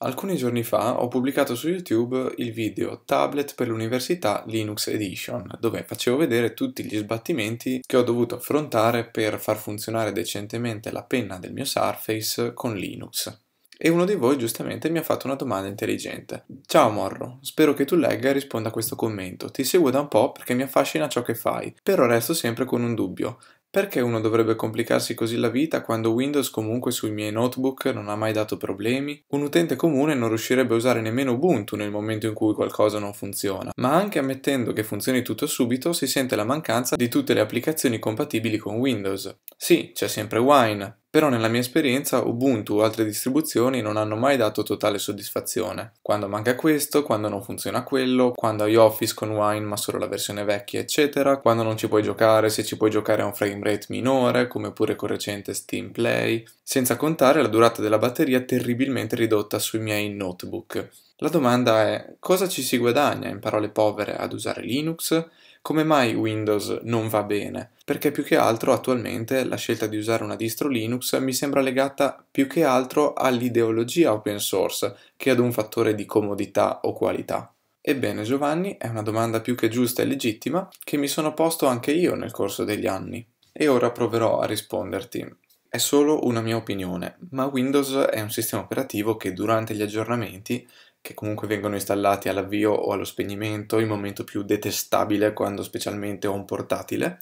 Alcuni giorni fa ho pubblicato su YouTube il video Tablet per l'Università Linux Edition, dove facevo vedere tutti gli sbattimenti che ho dovuto affrontare per far funzionare decentemente la penna del mio Surface con Linux. E uno di voi giustamente mi ha fatto una domanda intelligente. Ciao Morro, spero che tu legga e risponda a questo commento. Ti seguo da un po' perché mi affascina ciò che fai, però resto sempre con un dubbio. Perché uno dovrebbe complicarsi così la vita quando Windows comunque sui miei notebook non ha mai dato problemi? Un utente comune non riuscirebbe a usare nemmeno Ubuntu nel momento in cui qualcosa non funziona, ma anche ammettendo che funzioni tutto subito si sente la mancanza di tutte le applicazioni compatibili con Windows. Sì, c'è sempre Wine, però nella mia esperienza Ubuntu o altre distribuzioni non hanno mai dato totale soddisfazione. Quando manca questo, quando non funziona quello, quando hai Office con Wine ma solo la versione vecchia, eccetera, quando non ci puoi giocare, se ci puoi giocare a un frame rate minore, come pure con recente Steam Play, senza contare la durata della batteria terribilmente ridotta sui miei notebook. La domanda è cosa ci si guadagna in parole povere ad usare Linux come mai Windows non va bene? Perché più che altro attualmente la scelta di usare una distro Linux mi sembra legata più che altro all'ideologia open source che ad un fattore di comodità o qualità. Ebbene Giovanni, è una domanda più che giusta e legittima che mi sono posto anche io nel corso degli anni e ora proverò a risponderti. È solo una mia opinione, ma Windows è un sistema operativo che durante gli aggiornamenti che comunque vengono installati all'avvio o allo spegnimento, il momento più detestabile quando specialmente ho un portatile.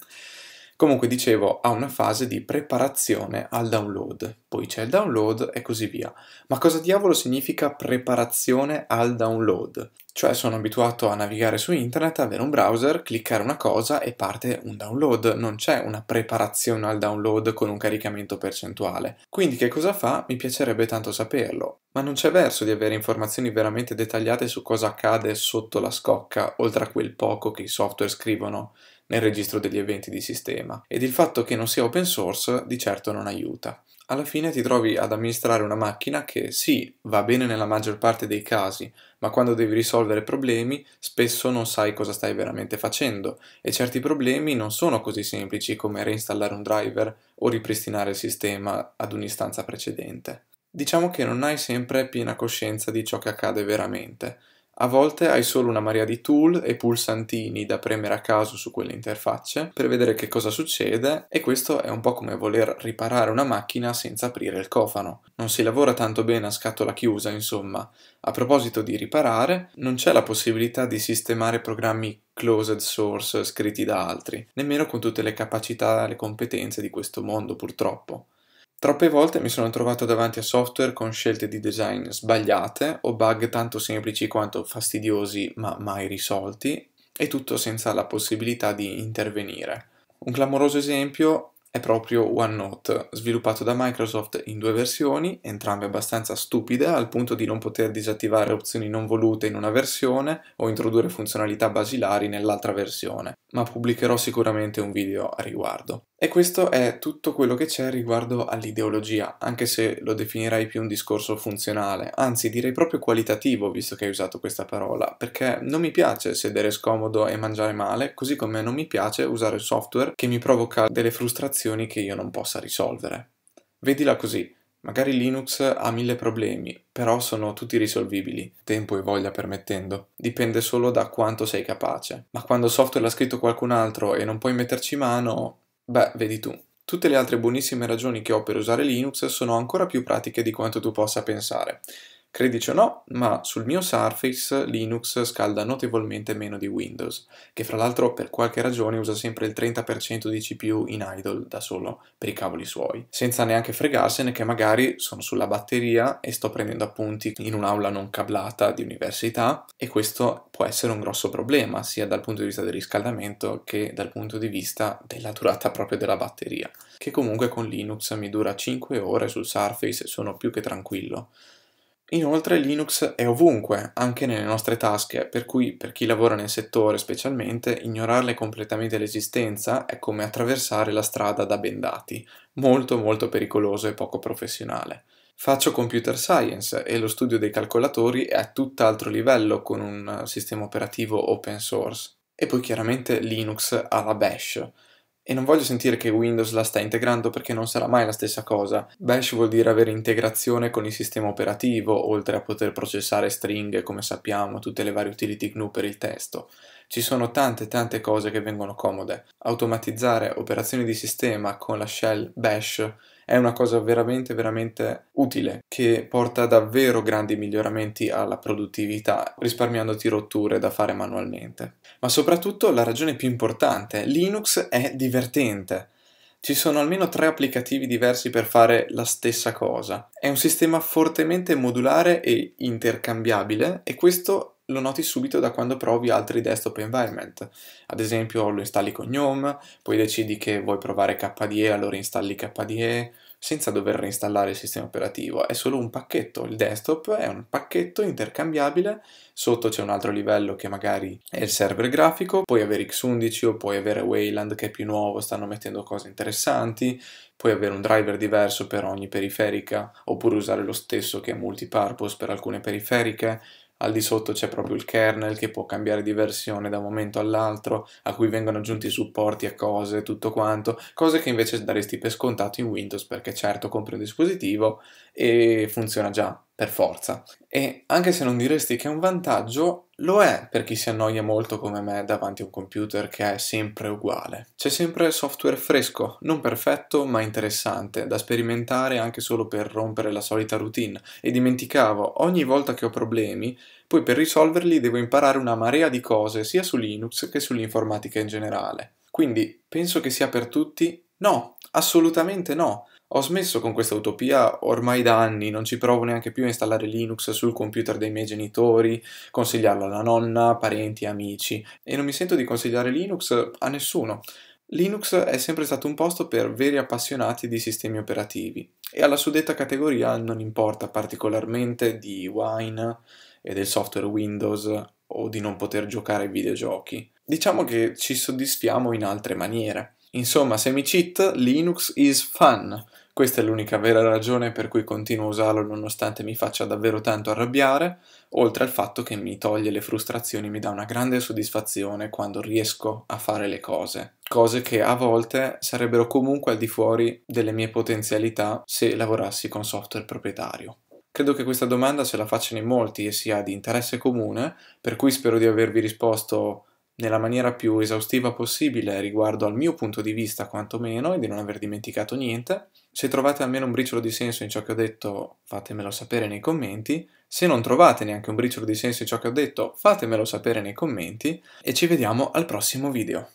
Comunque dicevo, ha una fase di preparazione al download, poi c'è il download e così via. Ma cosa diavolo significa preparazione al download? Cioè sono abituato a navigare su internet, avere un browser, cliccare una cosa e parte un download, non c'è una preparazione al download con un caricamento percentuale. Quindi che cosa fa? Mi piacerebbe tanto saperlo. Ma non c'è verso di avere informazioni veramente dettagliate su cosa accade sotto la scocca, oltre a quel poco che i software scrivono nel registro degli eventi di sistema ed il fatto che non sia open source di certo non aiuta. Alla fine ti trovi ad amministrare una macchina che sì, va bene nella maggior parte dei casi, ma quando devi risolvere problemi spesso non sai cosa stai veramente facendo e certi problemi non sono così semplici come reinstallare un driver o ripristinare il sistema ad un'istanza precedente. Diciamo che non hai sempre piena coscienza di ciò che accade veramente a volte hai solo una marea di tool e pulsantini da premere a caso su quelle interfacce per vedere che cosa succede e questo è un po' come voler riparare una macchina senza aprire il cofano. Non si lavora tanto bene a scatola chiusa, insomma. A proposito di riparare, non c'è la possibilità di sistemare programmi closed source scritti da altri, nemmeno con tutte le capacità e le competenze di questo mondo purtroppo. Troppe volte mi sono trovato davanti a software con scelte di design sbagliate o bug tanto semplici quanto fastidiosi ma mai risolti e tutto senza la possibilità di intervenire. Un clamoroso esempio è proprio OneNote, sviluppato da Microsoft in due versioni, entrambe abbastanza stupide al punto di non poter disattivare opzioni non volute in una versione o introdurre funzionalità basilari nell'altra versione ma pubblicherò sicuramente un video a riguardo. E questo è tutto quello che c'è riguardo all'ideologia, anche se lo definirei più un discorso funzionale, anzi direi proprio qualitativo visto che hai usato questa parola, perché non mi piace sedere scomodo e mangiare male, così come non mi piace usare software che mi provoca delle frustrazioni che io non possa risolvere. Vedila così, Magari Linux ha mille problemi, però sono tutti risolvibili, tempo e voglia permettendo. Dipende solo da quanto sei capace. Ma quando il software l'ha scritto qualcun altro e non puoi metterci mano, beh, vedi tu. Tutte le altre buonissime ragioni che ho per usare Linux sono ancora più pratiche di quanto tu possa pensare. Credici o no, ma sul mio Surface Linux scalda notevolmente meno di Windows, che fra l'altro per qualche ragione usa sempre il 30% di CPU in idle da solo per i cavoli suoi, senza neanche fregarsene che magari sono sulla batteria e sto prendendo appunti in un'aula non cablata di università e questo può essere un grosso problema sia dal punto di vista del riscaldamento che dal punto di vista della durata proprio della batteria, che comunque con Linux mi dura 5 ore sul Surface e sono più che tranquillo. Inoltre Linux è ovunque, anche nelle nostre tasche, per cui per chi lavora nel settore specialmente, ignorarne completamente l'esistenza è come attraversare la strada da bendati, molto molto pericoloso e poco professionale. Faccio computer science e lo studio dei calcolatori è a tutt'altro livello con un sistema operativo open source. E poi chiaramente Linux ha la bash, e non voglio sentire che Windows la sta integrando perché non sarà mai la stessa cosa. Bash vuol dire avere integrazione con il sistema operativo, oltre a poter processare stringhe, come sappiamo, tutte le varie utility GNU per il testo. Ci sono tante tante cose che vengono comode. Automatizzare operazioni di sistema con la shell Bash è una cosa veramente, veramente utile che porta davvero grandi miglioramenti alla produttività, risparmiandoti rotture da fare manualmente. Ma soprattutto la ragione più importante, Linux è divertente. Ci sono almeno tre applicativi diversi per fare la stessa cosa. È un sistema fortemente modulare e intercambiabile e questo lo noti subito da quando provi altri desktop environment. Ad esempio lo installi con GNOME, poi decidi che vuoi provare KDE, allora installi KDE senza dover reinstallare il sistema operativo, è solo un pacchetto, il desktop è un pacchetto intercambiabile, sotto c'è un altro livello che magari è il server grafico, puoi avere X11 o puoi avere Wayland che è più nuovo, stanno mettendo cose interessanti, puoi avere un driver diverso per ogni periferica oppure usare lo stesso che è multipurpose per alcune periferiche, al di sotto c'è proprio il kernel che può cambiare di versione da un momento all'altro, a cui vengono aggiunti supporti a cose, tutto quanto, cose che invece daresti per scontato in Windows perché certo compri un dispositivo e funziona già, per forza. E anche se non diresti che è un vantaggio, lo è per chi si annoia molto come me davanti a un computer che è sempre uguale. C'è sempre software fresco, non perfetto ma interessante, da sperimentare anche solo per rompere la solita routine. E dimenticavo, ogni volta che ho problemi, poi per risolverli devo imparare una marea di cose sia su Linux che sull'informatica in generale. Quindi penso che sia per tutti? No, assolutamente no. Ho smesso con questa utopia ormai da anni, non ci provo neanche più a installare Linux sul computer dei miei genitori, consigliarlo alla nonna, parenti, amici e non mi sento di consigliare Linux a nessuno. Linux è sempre stato un posto per veri appassionati di sistemi operativi e alla suddetta categoria non importa particolarmente di Wine e del software Windows o di non poter giocare ai videogiochi. Diciamo che ci soddisfiamo in altre maniere. Insomma, se mi cheat, Linux is fun. Questa è l'unica vera ragione per cui continuo a usarlo nonostante mi faccia davvero tanto arrabbiare, oltre al fatto che mi toglie le frustrazioni, mi dà una grande soddisfazione quando riesco a fare le cose, cose che a volte sarebbero comunque al di fuori delle mie potenzialità se lavorassi con software proprietario. Credo che questa domanda se la facciano in molti e sia di interesse comune, per cui spero di avervi risposto nella maniera più esaustiva possibile riguardo al mio punto di vista quantomeno e di non aver dimenticato niente. Se trovate almeno un briciolo di senso in ciò che ho detto, fatemelo sapere nei commenti. Se non trovate neanche un briciolo di senso in ciò che ho detto, fatemelo sapere nei commenti e ci vediamo al prossimo video.